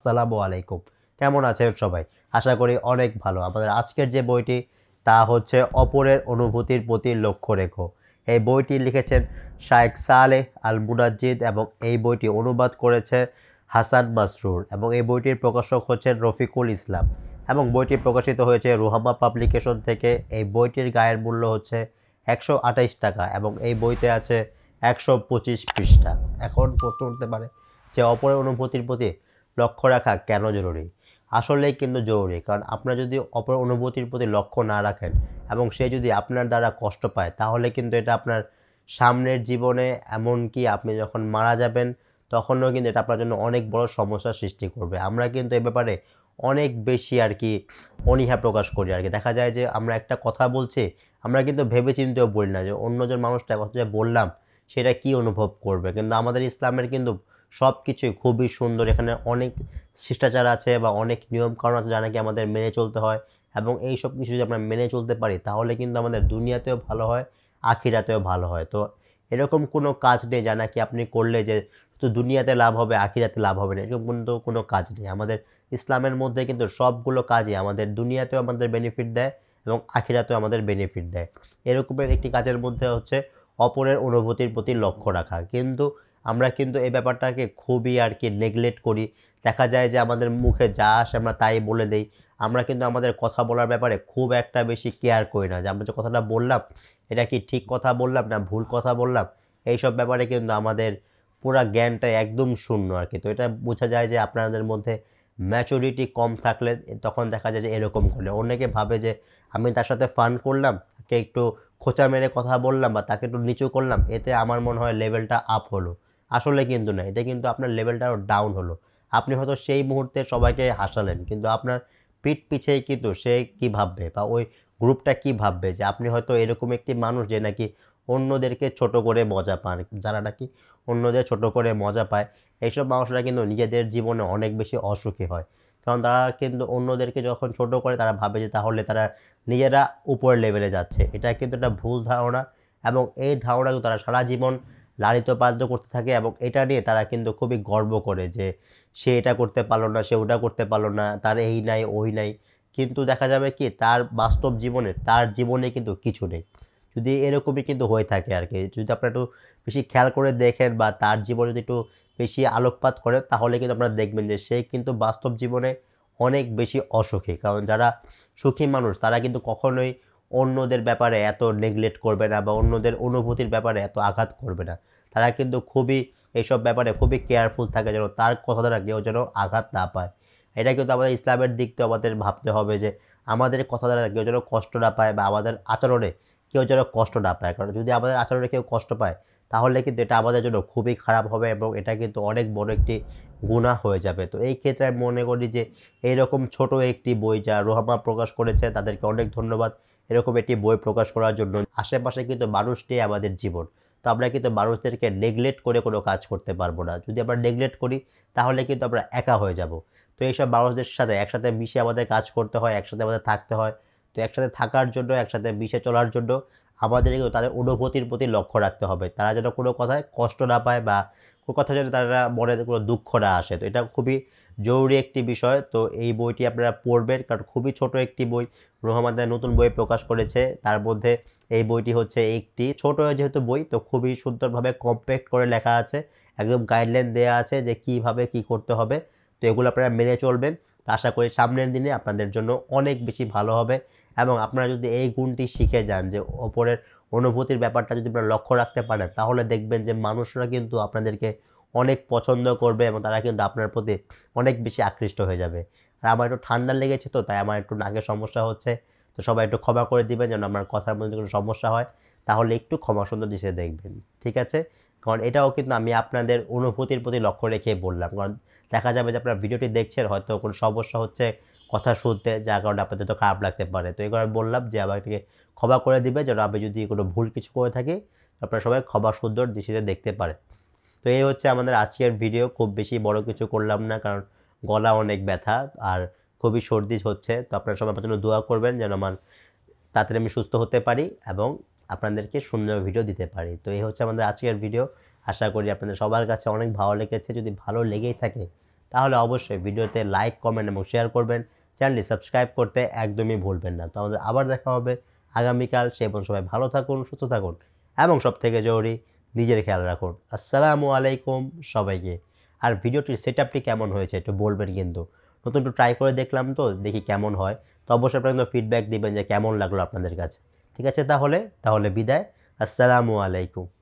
আসসালামু আলাইকুম কেমন আছেন সবাই আশা করি অনেক ভালো আমাদের আজকের যে বইটি তা হচ্ছে অপরের অনুভূতির প্রতি লক্ষ্য রেখো এই বইটি লিখেছেন শায়েক সালেহ আল মুনাজ্জিদ এবং এই বইটি অনুবাদ করেছে হাসান মাসরুর এবং এই বইটির প্রকাশক হচ্ছেন রফিকুল ইসলাম এবং বইটি প্রকাশিত হয়েছে রুহামা পাবলিকেশন থেকে এই বইটির গায়ের মূল্য হচ্ছে একশো টাকা এবং এই বইতে আছে একশো পঁচিশ পৃষ্ঠা এখন প্রশ্ন উঠতে পারে যে অপরের অনুভূতির প্রতি লক্ষ্য রাখা কেন জরুরি আসলেই কিন্তু জরুরি কারণ আপনার যদি অপর অনুভূতির প্রতি লক্ষ্য না রাখেন এবং সে যদি আপনার দ্বারা কষ্ট পায় তাহলে কিন্তু এটা আপনার সামনের জীবনে এমনকি আপনি যখন মারা যাবেন তখনও কিন্তু এটা আপনার জন্য অনেক বড় সমস্যার সৃষ্টি করবে আমরা কিন্তু এ ব্যাপারে অনেক বেশি আর কি অনীহা প্রকাশ করি আর কি দেখা যায় যে আমরা একটা কথা বলছি আমরা কিন্তু ভেবে চিন্তেও বলি না যে অন্যজন মানুষটা কথা যে বললাম সেটা কি অনুভব করবে কিন্তু আমাদের ইসলামের কিন্তু সব কিছুই খুবই সুন্দর এখানে অনেক শিষ্টাচার আছে বা অনেক নিয়মকানুন আছে যা নাকি আমাদের মেনে চলতে হয় এবং এই সব কিছু যদি আমরা মেনে চলতে পারি তাহলে কিন্তু আমাদের দুনিয়াতেও ভালো হয় আখিরাতেও ভালো হয় তো এরকম কোনো কাজ নেই যা নাকি আপনি করলে যে তো দুনিয়াতে লাভ হবে আখিরাতে লাভ হবে না এরকম কিন্তু কোনো কাজ নেই আমাদের ইসলামের মধ্যে কিন্তু সবগুলো কাজই আমাদের দুনিয়াতেও আমাদের বেনিফিট দেয় এবং আখিরাতেও আমাদের বেনিফিট দেয় এরকমের একটি কাজের মধ্যে হচ্ছে অপরের অনুভূতির প্রতি লক্ষ্য রাখা কিন্তু আমরা কিন্তু এই ব্যাপারটাকে খুবই আর কি নেগলেক্ট করি দেখা যায় যে আমাদের মুখে যা আসে আমরা তাই বলে দেই আমরা কিন্তু আমাদের কথা বলার ব্যাপারে খুব একটা বেশি কেয়ার করি না যে আমরা যে কথাটা বললাম এটা কি ঠিক কথা বললাম না ভুল কথা বললাম এইসব ব্যাপারে কিন্তু আমাদের পুরা জ্ঞানটা একদম শূন্য আর কি তো এটা বোঝা যায় যে আপনাদের মধ্যে ম্যাচুরিটি কম থাকলে তখন দেখা যায় যে এরকম করলে অনেকে ভাবে যে আমি তার সাথে ফান করলাম কে একটু খোঁচা মেরে কথা বললাম বা তাকে একটু নিচু করলাম এতে আমার মনে হয় লেভেলটা আপ হলো আসলে কিন্তু না এতে কিন্তু আপনার লেভেলটা আরও ডাউন হলো আপনি হয়তো সেই মুহূর্তে সবাইকে হাসালেন কিন্তু আপনার পিঠ পিছিয়ে কিন্তু সে কি ভাববে বা ওই গ্রুপটা কি ভাববে যে আপনি হয়তো এরকম একটি মানুষ যে নাকি অন্যদেরকে ছোট করে মজা পান যারা নাকি অন্যদের ছোট করে মজা পায় এইসব মানুষরা কিন্তু নিজেদের জীবনে অনেক বেশি অসুখী হয় কারণ তারা কিন্তু অন্যদেরকে যখন ছোট করে তারা ভাবে যে তাহলে তারা নিজেরা উপরের লেভেলে যাচ্ছে এটা কিন্তু একটা ভুল ধারণা এবং এই ধারণাগুলো তারা সারা জীবন লালিত পালিত করতে থাকে এবং এটা নিয়ে তারা কিন্তু খুবই গর্ব করে যে সে এটা করতে পারলো না সে ওটা করতে পারলো না তার এই নাই ওই নাই কিন্তু দেখা যাবে কি তার বাস্তব জীবনে তার জীবনে কিন্তু কিছু নেই যদি এরকমই কিন্তু হয়ে থাকে আর কি যদি আপনারা একটু বেশি খেয়াল করে দেখেন বা তার জীবনে যদি একটু বেশি আলোকপাত করেন তাহলে কিন্তু আপনারা দেখবেন যে সে কিন্তু বাস্তব জীবনে অনেক বেশি অসুখী কারণ যারা সুখী মানুষ তারা কিন্তু কখনোই অন্যদের ব্যাপারে এত নেগলেক্ট করবে না বা অন্যদের অনুভূতির ব্যাপারে এত আঘাত করবে না তারা কিন্তু খুবই এইসব ব্যাপারে খুবই কেয়ারফুল থাকে যেন তার কথা দ্বারা কেউ যেন আঘাত না পায় এটা কিন্তু আমাদের ইসলামের দিক থেকে আমাদের ভাবতে হবে যে আমাদের কথা দ্বারা কেউ যেন কষ্ট না পায় বা আমাদের আচরণে কেউ যেন কষ্ট না পায় কারণ যদি আমাদের আচরণে কেউ কষ্ট পায় তাহলে কিন্তু এটা আমাদের জন্য খুবই খারাপ হবে এবং এটা কিন্তু অনেক বড় একটি গুণা হয়ে যাবে তো এই ক্ষেত্রে আমি মনে করি যে এইরকম ছোট একটি বই যা রোহামা প্রকাশ করেছে তাদেরকে অনেক ধন্যবাদ এরকম একটি বই প্রকাশ করার জন্য আশেপাশে কিন্তু মানুষটি আমাদের জীবন তো আমরা কিন্তু মানুষদেরকে নেগলেক্ট করে কোনো কাজ করতে পারবো না যদি আমরা নেগলেক্ট করি তাহলে কিন্তু আমরা একা হয়ে যাব তো এইসব মানুষদের সাথে একসাথে মিশে আমাদের কাজ করতে হয় একসাথে আমাদের থাকতে হয় তো একসাথে থাকার জন্য একসাথে মিশে চলার জন্য আমাদেরকে তাদের অনুভূতির প্রতি লক্ষ্য রাখতে হবে তারা যেন কোনো কথায় কষ্ট না পায় বা কোনো কথা যেন তারা মনে কোনো দুঃখ না আসে তো এটা খুবই জরুরি একটি বিষয় তো এই বইটি আপনারা পড়বেন কারণ খুবই ছোট একটি বই রহমান নতুন বই প্রকাশ করেছে তার মধ্যে এই বইটি হচ্ছে একটি ছোট যেহেতু বই তো খুবই সুন্দরভাবে কম্প্যাক্ট করে লেখা আছে একদম গাইডলাইন দেওয়া আছে যে কিভাবে কি করতে হবে তো এগুলো আপনারা মেনে চলবেন আশা করি সামনের দিনে আপনাদের জন্য অনেক বেশি ভালো হবে এবং আপনারা যদি এই গুণটি শিখে যান যে ওপরের অনুভূতির ব্যাপারটা যদি আপনারা লক্ষ্য রাখতে পারেন তাহলে দেখবেন যে মানুষরা কিন্তু আপনাদেরকে অনেক পছন্দ করবে এবং তারা কিন্তু আপনার প্রতি অনেক বেশি আকৃষ্ট হয়ে যাবে আর আমার একটু ঠান্ডা লেগেছে তো তাই আমার একটু নাকের সমস্যা হচ্ছে তো সবাই একটু ক্ষমা করে দিবেন যেন আমার কথার মধ্যে কোনো সমস্যা হয় তাহলে একটু ক্ষমা সুন্দর দিশে দেখবেন ঠিক আছে কারণ এটাও কিন্তু আমি আপনাদের অনুভূতির প্রতি লক্ষ্য রেখে বললাম কারণ দেখা যাবে যে আপনারা ভিডিওটি দেখছেন হয়তো কোনো সমস্যা হচ্ছে কথা শুনতে যার কারণে আপাতত খারাপ লাগতে পারে তো এই কারণে বললাম যে আমাকে ক্ষমা করে দিবে যেন আমি যদি কোনো ভুল কিছু করে থাকি আপনারা সবাই ক্ষমা সুন্দর দৃষ্টিতে দেখতে পারে তো এই হচ্ছে আমাদের আজকের ভিডিও খুব বেশি বড় কিছু করলাম না কারণ গলা অনেক ব্যথা আর খুবই সর্দি হচ্ছে তো আপনারা সবাই আমার জন্য দোয়া করবেন যেন আমার তাড়াতাড়ি আমি সুস্থ হতে পারি এবং আপনাদেরকে সুন্দর ভিডিও দিতে পারি তো এই হচ্ছে আমাদের আজকের ভিডিও আশা করি আপনাদের সবার কাছে অনেক ভালো লেগেছে যদি ভালো লেগেই থাকে তাহলে অবশ্যই ভিডিওতে লাইক কমেন্ট এবং শেয়ার করবেন চ্যানেলটি সাবস্ক্রাইব করতে একদমই ভুলবেন না তো আমাদের আবার দেখা হবে আগামীকাল সে এবং সবাই ভালো থাকুন সুস্থ থাকুন এবং সব থেকে জরুরি নিজের খেয়াল রাখুন আসসালামু আলাইকুম সবাইকে আর ভিডিওটির সেট আপটি কেমন হয়েছে একটু বলবেন কিন্তু নতুন একটু ট্রাই করে দেখলাম তো দেখি কেমন হয় তো অবশ্যই আপনারা কিন্তু ফিডব্যাক দিবেন যে কেমন লাগলো আপনাদের কাছে ঠিক আছে তাহলে তাহলে বিদায় আসসালামু আলাইকুম